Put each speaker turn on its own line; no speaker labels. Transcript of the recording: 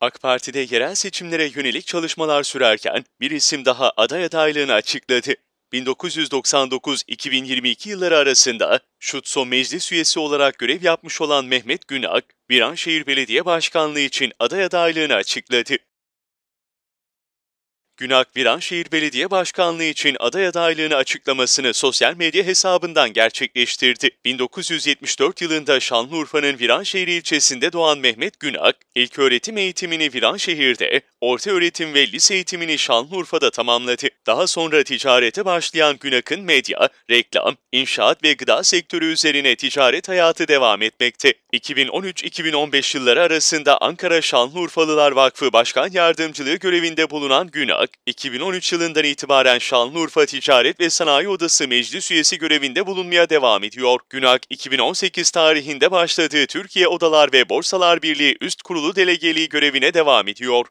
AK Parti'de yerel seçimlere yönelik çalışmalar sürerken bir isim daha aday adaylığını açıkladı. 1999-2022 yılları arasında Şutso meclis üyesi olarak görev yapmış olan Mehmet Günak, Viranşehir Belediye Başkanlığı için aday adaylığını açıkladı. Günak Viranşehir Belediye Başkanlığı için aday adaylığını açıklamasını sosyal medya hesabından gerçekleştirdi. 1974 yılında Şanlıurfa'nın Viranşehir ilçesinde doğan Mehmet Günak, ilk öğretim eğitimini Viranşehir'de, orta öğretim ve lise eğitimini Şanlıurfa'da tamamladı. Daha sonra ticarete başlayan Günak'ın medya, reklam, inşaat ve gıda sektörü üzerine ticaret hayatı devam etmekte. 2013-2015 yılları arasında Ankara Şanlıurfalılar Vakfı Başkan Yardımcılığı görevinde bulunan Günak, 2013 yılından itibaren Şanlıurfa Ticaret ve Sanayi Odası Meclis Üyesi görevinde bulunmaya devam ediyor. Günak, 2018 tarihinde başladığı Türkiye Odalar ve Borsalar Birliği Üst Kurulu Delegeliği görevine devam ediyor.